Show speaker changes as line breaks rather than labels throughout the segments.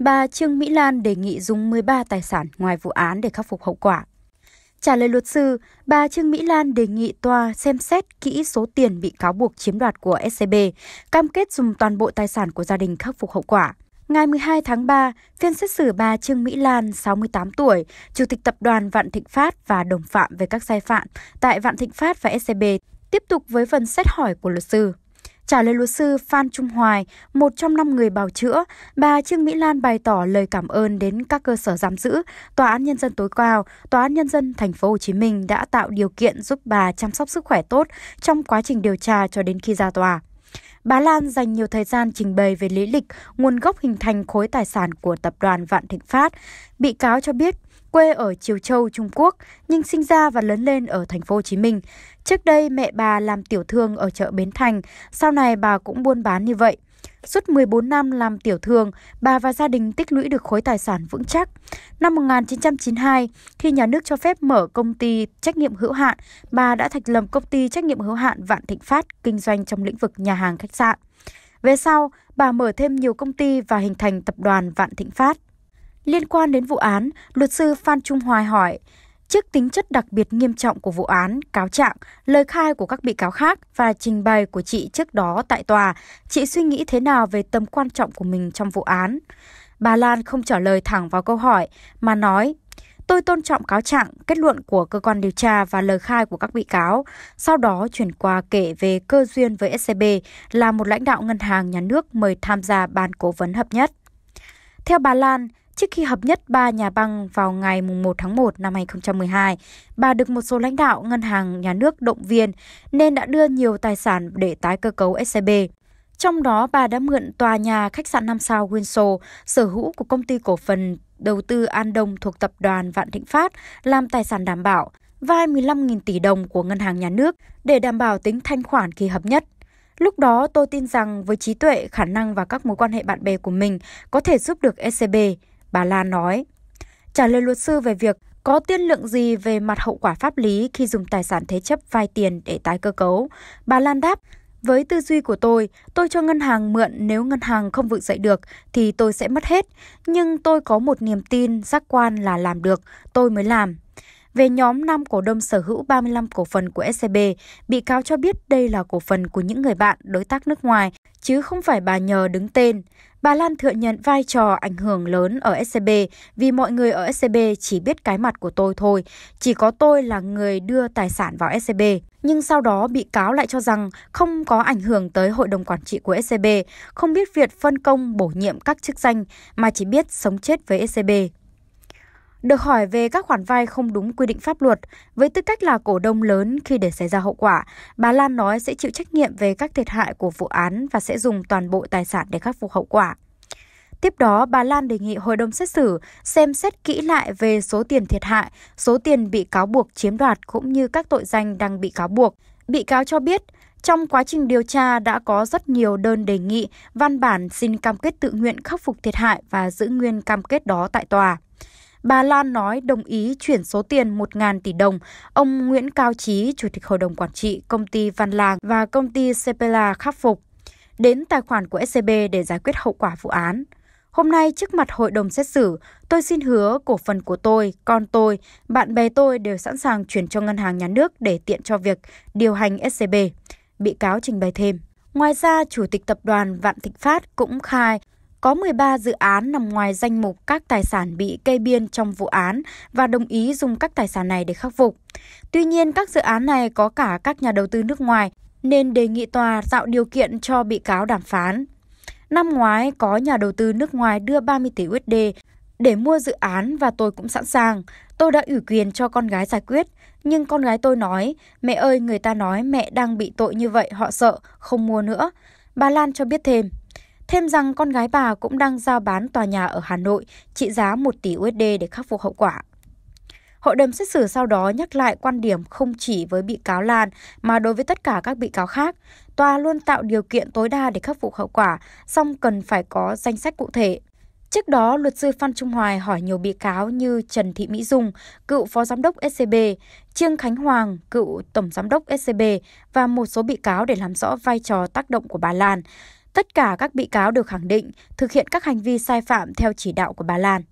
bà Trương Mỹ Lan đề nghị dùng 13 tài sản ngoài vụ án để khắc phục hậu quả. Trả lời luật sư, bà Trương Mỹ Lan đề nghị tòa xem xét kỹ số tiền bị cáo buộc chiếm đoạt của SCB, cam kết dùng toàn bộ tài sản của gia đình khắc phục hậu quả. Ngày 12 tháng 3, phiên xét xử bà Trương Mỹ Lan, 68 tuổi, Chủ tịch Tập đoàn Vạn Thịnh Phát và đồng phạm về các sai phạm tại Vạn Thịnh Phát và SCB tiếp tục với phần xét hỏi của luật sư. Trả lời luật sư Phan Trung Hoài, một trong năm người bào chữa, bà Trương Mỹ Lan bày tỏ lời cảm ơn đến các cơ sở giam giữ, tòa án nhân dân tối cao, tòa án nhân dân thành phố Hồ Chí Minh đã tạo điều kiện giúp bà chăm sóc sức khỏe tốt trong quá trình điều tra cho đến khi ra tòa. Bà Lan dành nhiều thời gian trình bày về lý lịch, nguồn gốc hình thành khối tài sản của tập đoàn Vạn Thịnh Phát. Bị cáo cho biết, quê ở Triều Châu, Trung Quốc, nhưng sinh ra và lớn lên ở thành phố Hồ Chí Minh. Trước đây mẹ bà làm tiểu thương ở chợ Bến Thành, sau này bà cũng buôn bán như vậy. Suốt 14 năm làm tiểu thương, bà và gia đình tích lũy được khối tài sản vững chắc. Năm 1992, khi nhà nước cho phép mở công ty trách nhiệm hữu hạn, bà đã thành lập công ty trách nhiệm hữu hạn Vạn Thịnh Phát kinh doanh trong lĩnh vực nhà hàng khách sạn. Về sau, bà mở thêm nhiều công ty và hình thành tập đoàn Vạn Thịnh Phát. Liên quan đến vụ án, luật sư Phan Trung Hoài hỏi, trước tính chất đặc biệt nghiêm trọng của vụ án, cáo trạng, lời khai của các bị cáo khác và trình bày của chị trước đó tại tòa, chị suy nghĩ thế nào về tầm quan trọng của mình trong vụ án. Bà Lan không trả lời thẳng vào câu hỏi mà nói Tôi tôn trọng cáo trạng, kết luận của cơ quan điều tra và lời khai của các bị cáo, sau đó chuyển qua kể về cơ duyên với SCB là một lãnh đạo ngân hàng nhà nước mời tham gia ban cố vấn hợp nhất. Theo bà Lan, trước khi hợp nhất ba nhà băng vào ngày 1 tháng 1 năm 2012. Bà được một số lãnh đạo ngân hàng nhà nước động viên nên đã đưa nhiều tài sản để tái cơ cấu SCB. E Trong đó, bà đã mượn tòa nhà khách sạn 5 sao Windsor, sở hữu của công ty cổ phần đầu tư An Đông thuộc tập đoàn Vạn Thịnh Phát, làm tài sản đảm bảo, vay 15.000 tỷ đồng của Ngân hàng Nhà nước để đảm bảo tính thanh khoản khi hợp nhất. Lúc đó tôi tin rằng với trí tuệ, khả năng và các mối quan hệ bạn bè của mình có thể giúp được scb e Bà Lan nói. Trả lời luật sư về việc có tiên lượng gì về mặt hậu quả pháp lý khi dùng tài sản thế chấp vay tiền để tái cơ cấu, bà Lan đáp, với tư duy của tôi, tôi cho ngân hàng mượn nếu ngân hàng không vực dậy được thì tôi sẽ mất hết, nhưng tôi có một niềm tin giác quan là làm được, tôi mới làm. Về nhóm 5 cổ đông sở hữu 35 cổ phần của SCB, e bị cáo cho biết đây là cổ phần của những người bạn, đối tác nước ngoài, chứ không phải bà nhờ đứng tên. Bà Lan thừa nhận vai trò ảnh hưởng lớn ở SCB vì mọi người ở SCB chỉ biết cái mặt của tôi thôi, chỉ có tôi là người đưa tài sản vào SCB. Nhưng sau đó bị cáo lại cho rằng không có ảnh hưởng tới hội đồng quản trị của SCB, không biết việc phân công bổ nhiệm các chức danh mà chỉ biết sống chết với SCB. Được hỏi về các khoản vay không đúng quy định pháp luật, với tư cách là cổ đông lớn khi để xảy ra hậu quả, bà Lan nói sẽ chịu trách nhiệm về các thiệt hại của vụ án và sẽ dùng toàn bộ tài sản để khắc phục hậu quả. Tiếp đó, bà Lan đề nghị hội đồng xét xử xem xét kỹ lại về số tiền thiệt hại, số tiền bị cáo buộc chiếm đoạt cũng như các tội danh đang bị cáo buộc. Bị cáo cho biết, trong quá trình điều tra đã có rất nhiều đơn đề nghị, văn bản xin cam kết tự nguyện khắc phục thiệt hại và giữ nguyên cam kết đó tại tòa. Bà Lan nói đồng ý chuyển số tiền 1.000 tỷ đồng. Ông Nguyễn Cao Trí, Chủ tịch Hội đồng Quản trị Công ty Văn Làng và Công ty Cepela khắc phục đến tài khoản của SCB để giải quyết hậu quả vụ án. Hôm nay trước mặt hội đồng xét xử, tôi xin hứa cổ phần của tôi, con tôi, bạn bè tôi đều sẵn sàng chuyển cho ngân hàng nhà nước để tiện cho việc điều hành SCB. Bị cáo trình bày thêm. Ngoài ra, Chủ tịch Tập đoàn Vạn Thịnh Phát cũng khai có 13 dự án nằm ngoài danh mục các tài sản bị kê biên trong vụ án và đồng ý dùng các tài sản này để khắc phục. Tuy nhiên, các dự án này có cả các nhà đầu tư nước ngoài nên đề nghị tòa tạo điều kiện cho bị cáo đàm phán. Năm ngoái có nhà đầu tư nước ngoài đưa 30 tỷ USD để mua dự án và tôi cũng sẵn sàng. Tôi đã ủy quyền cho con gái giải quyết, nhưng con gái tôi nói, mẹ ơi người ta nói mẹ đang bị tội như vậy họ sợ, không mua nữa. Bà Lan cho biết thêm. Thêm rằng con gái bà cũng đang giao bán tòa nhà ở Hà Nội trị giá 1 tỷ USD để khắc phục hậu quả. Hội đồng xét xử sau đó nhắc lại quan điểm không chỉ với bị cáo Lan mà đối với tất cả các bị cáo khác. Tòa luôn tạo điều kiện tối đa để khắc phục hậu quả, song cần phải có danh sách cụ thể. Trước đó, luật sư Phan Trung Hoài hỏi nhiều bị cáo như Trần Thị Mỹ Dung, cựu phó giám đốc SCB, Trương Khánh Hoàng, cựu tổng giám đốc SCB và một số bị cáo để làm rõ vai trò tác động của bà Lan. Tất cả các bị cáo đều khẳng định thực hiện các hành vi sai phạm theo chỉ đạo của bà Lan.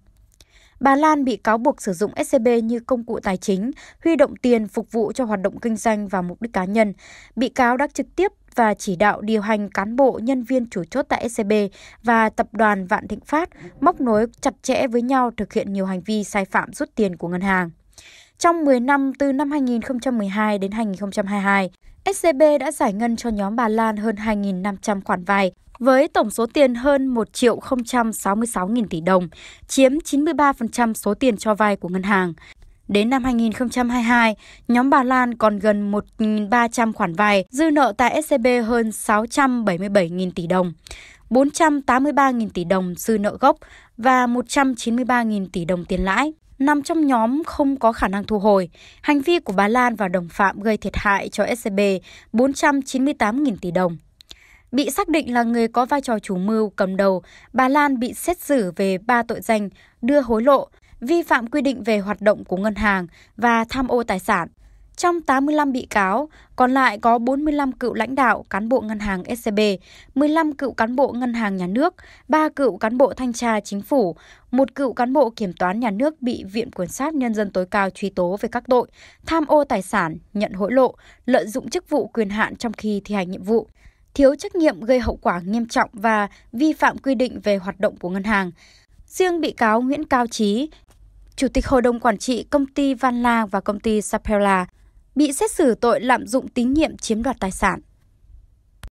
Bà Lan bị cáo buộc sử dụng SCB như công cụ tài chính, huy động tiền phục vụ cho hoạt động kinh doanh và mục đích cá nhân. Bị cáo đã trực tiếp và chỉ đạo điều hành cán bộ nhân viên chủ chốt tại SCB và tập đoàn Vạn Thịnh Phát móc nối chặt chẽ với nhau thực hiện nhiều hành vi sai phạm rút tiền của ngân hàng. Trong 10 năm từ năm 2012 đến 2022, SCB đã giải ngân cho nhóm bà Lan hơn 2.500 khoản vay với tổng số tiền hơn 1 triệu 066 000 tỷ đồng, chiếm 93% số tiền cho vay của ngân hàng. Đến năm 2022, nhóm bà Lan còn gần 1.300 khoản vay, dư nợ tại SCB hơn 677.000 tỷ đồng, 483.000 tỷ đồng dư nợ gốc và 193.000 tỷ đồng tiền lãi nằm trong nhóm không có khả năng thu hồi. Hành vi của bà Lan và đồng phạm gây thiệt hại cho SCB 498.000 tỷ đồng. Bị xác định là người có vai trò chủ mưu cầm đầu, bà Lan bị xét xử về ba tội danh đưa hối lộ, vi phạm quy định về hoạt động của ngân hàng và tham ô tài sản. Trong 85 bị cáo, còn lại có 45 cựu lãnh đạo cán bộ ngân hàng SCB, 15 cựu cán bộ ngân hàng nhà nước, 3 cựu cán bộ thanh tra chính phủ, một cựu cán bộ kiểm toán nhà nước bị Viện Kiểm sát Nhân dân tối cao truy tố về các tội tham ô tài sản, nhận hối lộ, lợi dụng chức vụ quyền hạn trong khi thi hành nhiệm vụ thiếu trách nhiệm gây hậu quả nghiêm trọng và vi phạm quy định về hoạt động của ngân hàng. Riêng bị cáo Nguyễn Cao Trí, Chủ tịch Hội đồng Quản trị Công ty Van La và Công ty Sapella bị xét xử tội lạm dụng tín nhiệm chiếm đoạt tài sản.